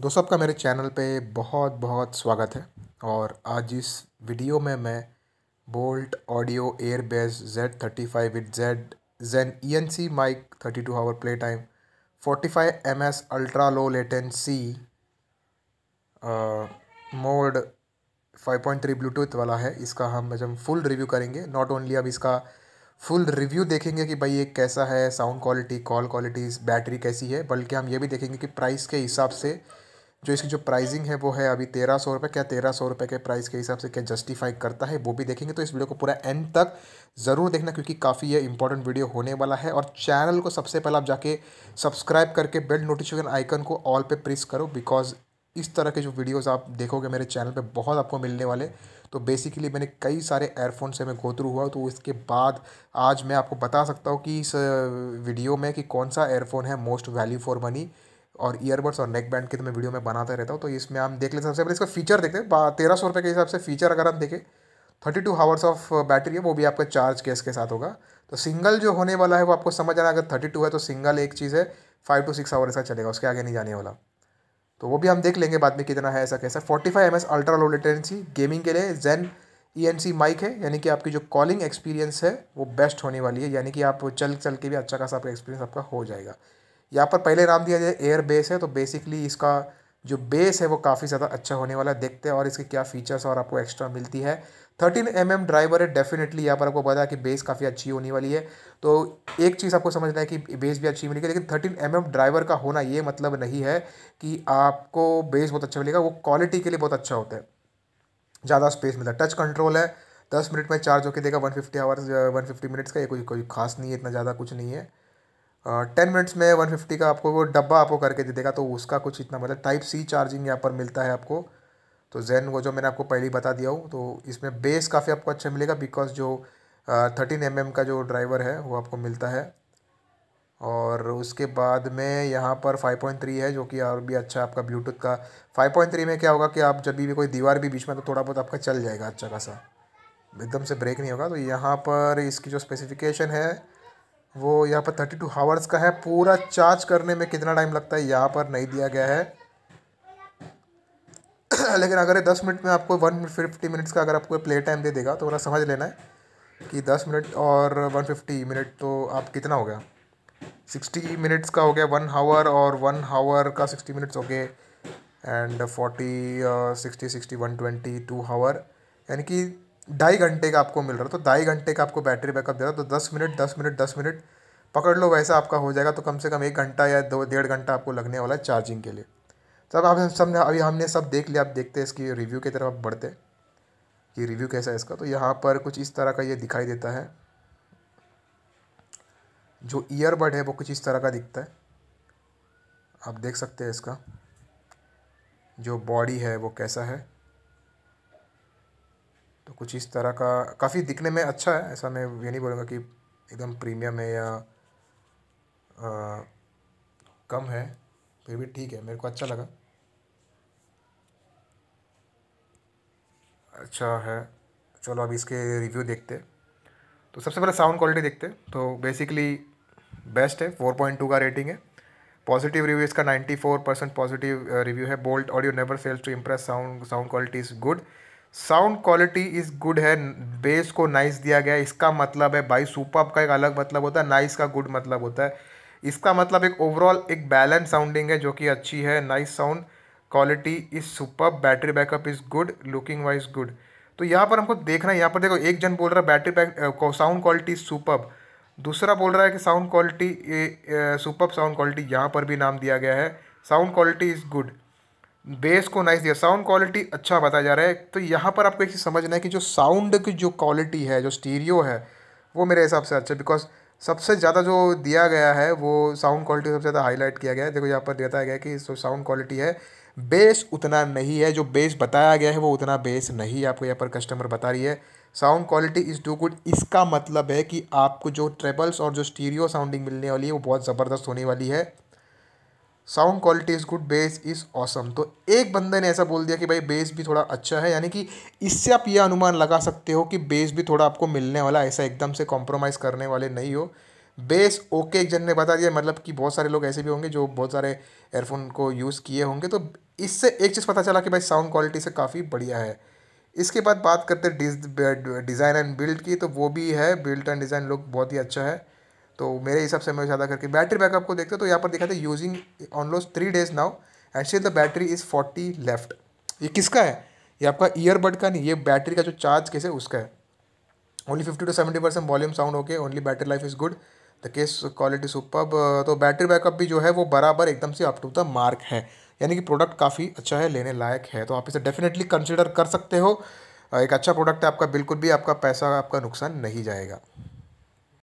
दोस्तों आपका मेरे चैनल पे बहुत बहुत स्वागत है और आज इस वीडियो में मैं Boult audio air bass Z thirty five with Z Zen E N C mic thirty two hour play time forty five M S ultra low latency mode five point three Bluetooth वाला है इसका हम जब full review करेंगे not only अब इसका full review देखेंगे कि भाई ये कैसा है sound quality call qualities battery कैसी है बल्कि हम ये भी देखेंगे कि प्राइस के हिसाब से जो इसकी जो प्राइसिंग है वो है अभी तेरह सौ रुपये क्या तेरह सौ रुपये के प्राइस के हिसाब से क्या जस्टिफाई करता है वो भी देखेंगे तो इस वीडियो को पूरा एंड तक ज़रूर देखना क्योंकि काफ़ी ये इंपॉर्टेंट वीडियो होने वाला है और चैनल को सबसे पहले आप जाके सब्सक्राइब करके बेल नोटिफिकेशन आइकन को ऑल पर प्रेस करो बिकॉज इस तरह के जो वीडियोज़ आप देखोगे मेरे चैनल पर बहुत आपको मिलने वाले तो बेसिकली मैंने कई सारे एयरफोन से मैं गोत्रू हुआ तो इसके बाद आज मैं आपको बता सकता हूँ कि इस वीडियो में कि कौन सा एयरफोन है मोस्ट वैल्यू फॉर मनी और ईयरबड्स और नेक बैंड की तो मैं वीडियो में बनाते रहता हूँ तो इसमें हम देख लेते सबसे पहले इसका फीचर देखते हैं तेरह सौ रुपये के हिसाब से फीचर अगर हम देखें thirty two hours of battery है वो भी आपका चार्ज केस के साथ होगा तो सिंगल जो होने वाला है वो आपको समझ आना अगर थर्टी टू है तो सिंगल एक चीज़ है फाइव टू सिक्स आवर का चलेगा उसके आगे नहीं जाने वाला तो वो भी हम देख लेंगे बाद में कितना है ऐसा कैसा forty five M S ultra low latency gaming के लिए जेन ई एन सी माइक है यानी कि आपकी जो कॉलिंग एक्सपीरियंस है वो बेस्ट होने वाली है यानी कि आप चल चल के भी अच्छा खासा आपका एक्सपीरियंस आपका हो जाएगा यहाँ पर पहले नाम दिया जाए एयर बेस है तो बेसिकली इसका जो बेस है वो काफ़ी ज़्यादा अच्छा होने वाला है देखते हैं और इसके क्या फीचर्स और आपको एक्स्ट्रा मिलती है थर्टीन एम एम ड्राइवर है डेफिनेटली यहाँ पर आपको पता है कि बेस काफ़ी अच्छी होने वाली है तो एक चीज़ आपको समझना है कि बेस भी अच्छी मिलेगी लेकिन थर्टीन एम एम ड्राइवर का होना ये मतलब नहीं है कि आपको बेस बहुत अच्छा मिलेगा वो क्वालिटी के लिए बहुत अच्छा होता है ज़्यादा स्पेस मिलता है टच कंट्रोल है दस मिनट में चार्ज होकर देगा one fifty hours one fifty minutes का ये कोई कोई खास नहीं है इतना ज़्यादा कुछ नहीं है टेन मिनट्स में वन फिफ्टी का आपको वो डब्बा आपको करके दे देगा तो उसका कुछ इतना मतलब टाइप सी चार्जिंग यहाँ पर मिलता है आपको तो जैन वो जो मैंने आपको पहले ही बता दिया हूँ तो इसमें बेस काफ़ी आपको अच्छा मिलेगा बिकॉज जो थर्टीन एम mm का जो ड्राइवर है वो आपको मिलता है और उसके बाद में यहाँ पर फाइव पॉइंट थ्री है जो कि और भी अच्छा आपका ब्लूटूथ का फाइव पॉइंट थ्री में क्या होगा कि आप जब भी कोई दीवार भी बीच में तो थोड़ा बहुत आपका चल जाएगा अच्छा खासा एकदम से ब्रेक नहीं होगा तो यहाँ पर इसकी जो स्पेसिफिकेशन है वो यहाँ पर थर्टी टू हावर्स का है पूरा चार्ज करने में कितना टाइम लगता है यहाँ पर नहीं दिया गया है लेकिन अगर दस मिनट में आपको वन फिफ्टी मिनट्स का अगर आपको प्ले टाइम दे देगा तो मेरा समझ लेना है कि दस मिनट और वन फिफ्टी मिनट तो आप कितना हो गया सिक्सटी मिनट्स का हो गया वन हावर और वन हावर का सिक्सटी मिनट्स हो गए and forty sixty sixty one twenty two hour यानी कि ढाई घंटे का आपको मिल रहा है तो ढाई घंटे का आपको बैटरी बैकअप दे रहा है तो दस मिनट दस मिनट दस मिनट पकड़ लो वैसा आपका हो जाएगा तो कम से कम एक घंटा या दो डेढ़ घंटा आपको लगने वाला है चार्जिंग के लिए तब आप सबने अभी हमने सब देख लिया आप देखते हैं इसकी रिव्यू की तरफ आप बढ़ते कि रिव्यू कैसा है इसका तो यहाँ पर कुछ इस तरह का ये दिखाई देता है जो ईयरबड है वो कुछ इस तरह का दिखता है आप देख सकते हैं इसका जो बॉडी है वो कैसा है तो कुछ इस तरह का काफ़ी दिखने में अच्छा है ऐसा मैं ये नहीं बोलूँगा कि एकदम प्रीमियम है या आ, कम है फिर भी ठीक है मेरे को अच्छा लगा अच्छा है चलो अब इसके रिव्यू देखते तो सबसे पहले साउंड क्वालिटी देखते तो बेसिकली बेस्ट है फोर पॉइंट टू का रेटिंग है पॉजिटिव रिव्यू इसका ninety four percent positive review है Boult audio never fails to impress sound sound quality is good sound quality is good है बेस को nice दिया गया इसका मतलब है भाई सुपर का एक अलग मतलब होता है नाइस का गुड मतलब होता है इसका मतलब एक ओवरऑल एक बैलेंस साउंडिंग है जो कि अच्छी है nice sound quality is super battery backup is good looking wise good तो यहाँ पर हमको देखना है यहाँ पर देखो एक जन बोल रहा है battery back sound quality is super दूसरा बोल रहा है कि sound quality super sound quality यहाँ पर भी नाम दिया गया है sound quality is good bass को नाइस दिया साउंड क्वालिटी अच्छा बताया जा रहा है तो यहाँ पर आपको एक चीज़ समझना है कि जो साउंड की जो क्वालिटी है जो स्टीरियो है वो मेरे हिसाब से अच्छा बिकॉज सबसे ज़्यादा जो दिया गया है वो साउंड क्वालिटी सबसे ज़्यादा हाईलाइट किया गया है देखो यहाँ पर देता गया कि जो साउंड क्वालिटी है बेस उतना नहीं है जो बेस बताया गया है वो उतना बेस नहीं है आपको यहाँ पर कस्टमर बता रही है sound quality is too good इसका मतलब है कि आपको जो ट्रेबल्स और जो स्टीरियो साउंडिंग मिलने वाली है वो बहुत ज़बरदस्त होने वाली है sound quality is good bass is awesome तो एक बंदे ने ऐसा बोल दिया कि भाई बेस भी थोड़ा अच्छा है यानी कि इससे आप ये अनुमान लगा सकते हो कि बेस भी थोड़ा आपको मिलने वाला ऐसा एकदम से कॉम्प्रोमाइज़ करने वाले नहीं हो बेस ओके एक जन ने बता दिया मतलब कि बहुत सारे लोग ऐसे भी होंगे जो बहुत सारे एयरफोन को यूज़ किए होंगे तो इससे एक चीज़ पता चला कि भाई साउंड क्वालिटी से काफ़ी बढ़िया है इसके बाद बात करते डिज़ाइन एंड बिल्ड की तो वो भी है बिल्ट एंड डिज़ाइन लुक बहुत ही अच्छा है तो मेरे हिसाब से मैं ज़्यादा करके बैटरी बैकअप को देखते तो यहाँ पर दिखाते था using on last three days now and still the battery is forty left ये किसका है ये आपका ईयरबड का नहीं ये बैटरी का जो चार्ज केस है उसका है only fifty to seventy percent volume sound okay only battery life is good the case quality super तो बैटरी बैकअप भी जो है वो बराबर एकदम से अप टू द मार्क है यानी कि प्रोडक्ट काफ़ी अच्छा है लेने लायक है तो आप इसे डेफिनेटली कंसिडर कर सकते हो एक अच्छा प्रोडक्ट है आपका बिल्कुल भी आपका पैसा आपका नुकसान नहीं जाएगा